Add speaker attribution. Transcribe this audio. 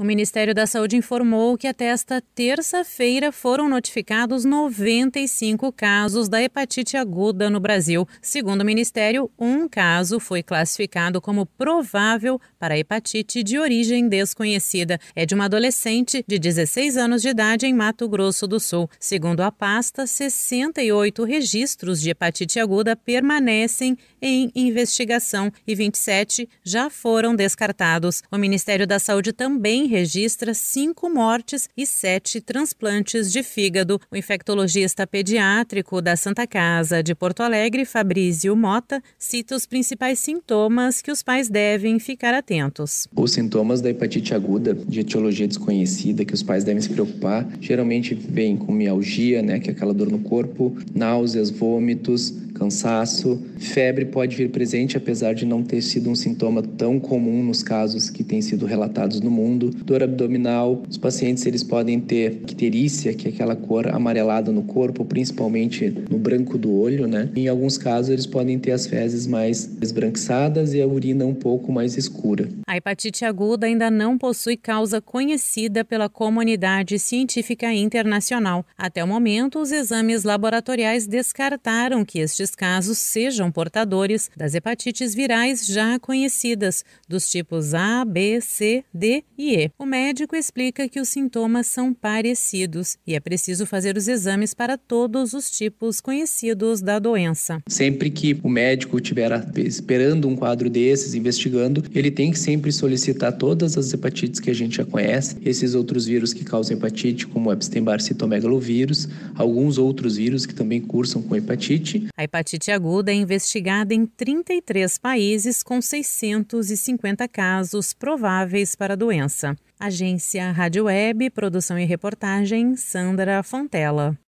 Speaker 1: O Ministério da Saúde informou que até esta terça-feira foram notificados 95 casos da hepatite aguda no Brasil. Segundo o Ministério, um caso foi classificado como provável para hepatite de origem desconhecida. É de uma adolescente de 16 anos de idade em Mato Grosso do Sul. Segundo a pasta, 68 registros de hepatite aguda permanecem em investigação e 27 já foram descartados. O Ministério da Saúde também registra cinco mortes e sete transplantes de fígado. O infectologista pediátrico da Santa Casa de Porto Alegre, Fabrício Mota, cita os principais sintomas que os pais devem ficar atentos.
Speaker 2: Os sintomas da hepatite aguda de etiologia desconhecida que os pais devem se preocupar geralmente vem com mialgia, né, que é aquela dor no corpo, náuseas, vômitos, cansaço. Febre pode vir presente, apesar de não ter sido um sintoma tão comum nos casos que têm sido relatados no mundo. Dor abdominal, os pacientes eles podem ter quiterícia que é aquela cor amarelada no corpo, principalmente no branco do olho, né? Em alguns casos eles podem ter as fezes mais esbranquiçadas e a urina um pouco mais escura.
Speaker 1: A hepatite aguda ainda não possui causa conhecida pela comunidade científica internacional. Até o momento, os exames laboratoriais descartaram que estes destes casos sejam portadores das hepatites virais já conhecidas, dos tipos A, B, C, D e E. O médico explica que os sintomas são parecidos e é preciso fazer os exames para todos os tipos conhecidos da doença.
Speaker 2: Sempre que o médico estiver esperando um quadro desses, investigando, ele tem que sempre solicitar todas as hepatites que a gente já conhece, esses outros vírus que causam hepatite, como Epstein-Barr citomegalovírus, alguns outros vírus que também cursam com hepatite.
Speaker 1: A hepatite hepatite aguda é investigada em 33 países com 650 casos prováveis para a doença. Agência Rádio Web, produção e reportagem, Sandra Fontela.